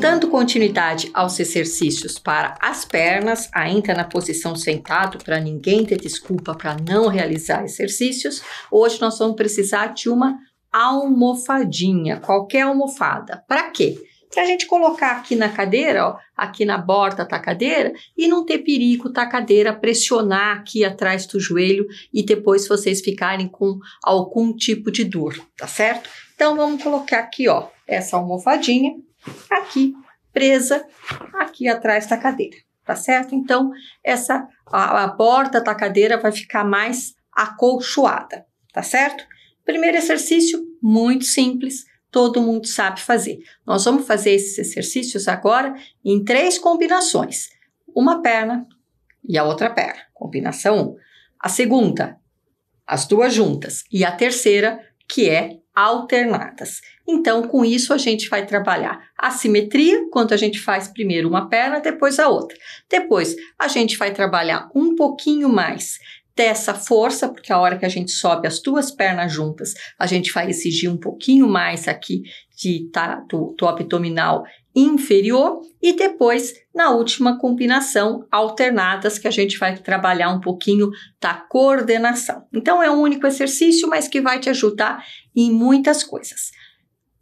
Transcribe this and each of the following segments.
dando continuidade aos exercícios para as pernas, ainda na posição sentado, para ninguém ter desculpa para não realizar exercícios. Hoje nós vamos precisar de uma almofadinha, qualquer almofada. Para quê? Para a gente colocar aqui na cadeira, ó, aqui na borda da cadeira, e não ter perigo da cadeira pressionar aqui atrás do joelho e depois vocês ficarem com algum tipo de dor, tá certo? Então vamos colocar aqui, ó, essa almofadinha aqui presa aqui atrás da cadeira, tá certo? Então essa a, a borda da cadeira vai ficar mais acolchoada, tá certo? Primeiro exercício muito simples, todo mundo sabe fazer. Nós vamos fazer esses exercícios agora em três combinações: uma perna e a outra perna, combinação 1. Um. A segunda, as duas juntas, e a terceira, que é alternadas. Então, com isso, a gente vai trabalhar a simetria, quando a gente faz primeiro uma perna, depois a outra. Depois, a gente vai trabalhar um pouquinho mais dessa força, porque a hora que a gente sobe as duas pernas juntas, a gente vai exigir um pouquinho mais aqui de, tá, do, do abdominal inferior e depois na última combinação alternadas que a gente vai trabalhar um pouquinho da coordenação. Então é um único exercício, mas que vai te ajudar em muitas coisas.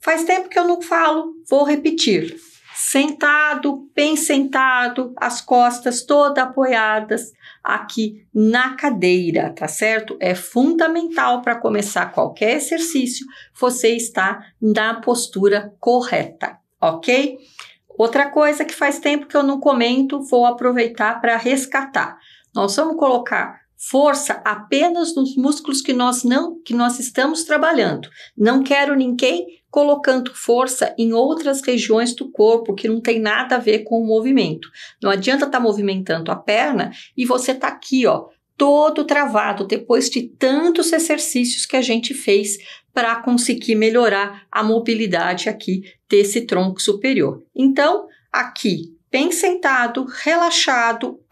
Faz tempo que eu não falo, vou repetir. Sentado, bem sentado, as costas toda apoiadas aqui na cadeira, tá certo? É fundamental para começar qualquer exercício você está na postura correta, ok? Outra coisa que faz tempo que eu não comento, vou aproveitar para rescatar. Nós vamos colocar força apenas nos músculos que nós não que nós estamos trabalhando. Não quero ninguém colocando força em outras regiões do corpo que não tem nada a ver com o movimento. Não adianta estar tá movimentando a perna e você tá aqui, ó, todo travado depois de tantos exercícios que a gente fez para conseguir melhorar a mobilidade aqui desse tronco superior. Então, aqui, bem sentado, relaxado,